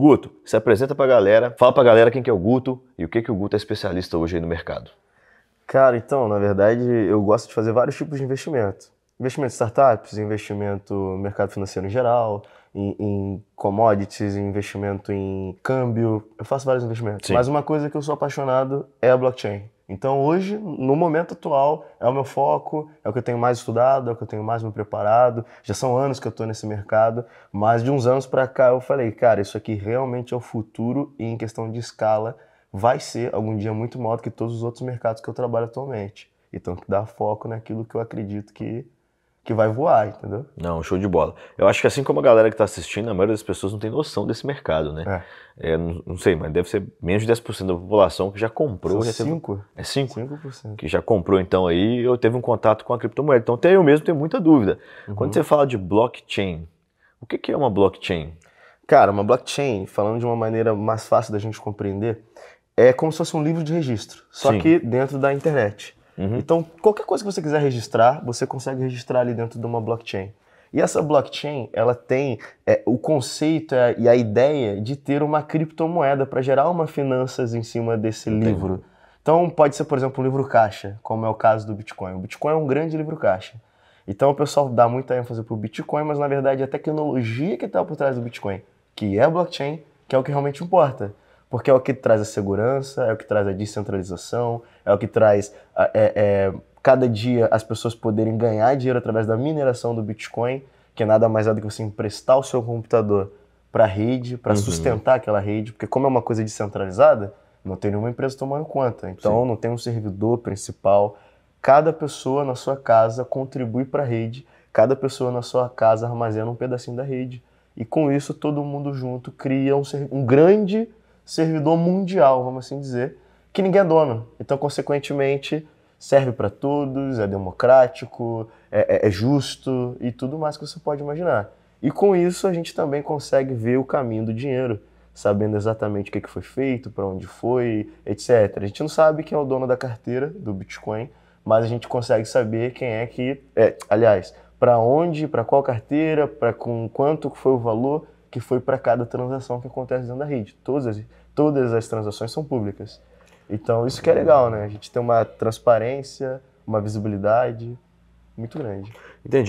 Guto, se apresenta pra galera, fala pra galera quem que é o Guto e o que que o Guto é especialista hoje aí no mercado. Cara, então, na verdade, eu gosto de fazer vários tipos de investimento. Investimento em startups, investimento no mercado financeiro em geral, em, em commodities, investimento em câmbio. Eu faço vários investimentos. Sim. Mas uma coisa que eu sou apaixonado é a blockchain. Então hoje, no momento atual, é o meu foco, é o que eu tenho mais estudado, é o que eu tenho mais me preparado. Já são anos que eu estou nesse mercado, mas de uns anos para cá eu falei, cara, isso aqui realmente é o futuro e em questão de escala vai ser algum dia muito maior do que todos os outros mercados que eu trabalho atualmente. Então que dar foco naquilo que eu acredito que que vai voar, entendeu? Não, show de bola. Eu acho que assim como a galera que está assistindo, a maioria das pessoas não tem noção desse mercado, né? É. é não, não, sei, mas deve ser menos de 10% da população que já comprou. São já cinco? Teve, é 5? 5%. Que já comprou, então, aí eu teve um contato com a criptomoeda. Então, até eu mesmo tenho muita dúvida. Uhum. Quando você fala de blockchain, o que, que é uma blockchain? Cara, uma blockchain, falando de uma maneira mais fácil da gente compreender, é como se fosse um livro de registro, só Sim. que dentro da internet. Uhum. Então, qualquer coisa que você quiser registrar, você consegue registrar ali dentro de uma blockchain. E essa blockchain, ela tem é, o conceito é, e a ideia de ter uma criptomoeda para gerar uma finanças em cima desse Entendi. livro. Então, pode ser, por exemplo, um livro caixa, como é o caso do Bitcoin. O Bitcoin é um grande livro caixa. Então, o pessoal dá muita ênfase para o Bitcoin, mas na verdade é a tecnologia que está por trás do Bitcoin, que é a blockchain, que é o que realmente importa. Porque é o que traz a segurança, é o que traz a descentralização, é o que traz a, ah, é, é, cada dia as pessoas poderem ganhar dinheiro através da mineração do Bitcoin, que é nada mais é do que você emprestar o seu computador para a rede, para uhum. sustentar aquela rede, porque como é uma coisa descentralizada, não tem nenhuma empresa tomando conta. Então Sim. não tem um servidor principal. Cada pessoa na sua casa contribui para a rede, cada pessoa na sua casa armazena um pedacinho da rede. E com isso todo mundo junto cria um, um grande servidor mundial, vamos assim dizer, que ninguém é dono. Então, consequentemente, serve para todos, é democrático, é, é, é, justo e tudo mais que você pode imaginar. E com isso, a gente também consegue ver o caminho do dinheiro, sabendo exatamente o que é foi feito, para onde foi, etc. A gente não sabe quem é o dono da carteira do Bitcoin, mas a gente consegue saber quem é que. É, aliás, para onde, para qual carteira, para com quanto foi o valor que foi para cada transação que acontece dentro da rede. Todas as, todas as transações são públicas. Então, isso que é legal, né? A gente tem uma transparência, uma visibilidade muito grande. Entendi.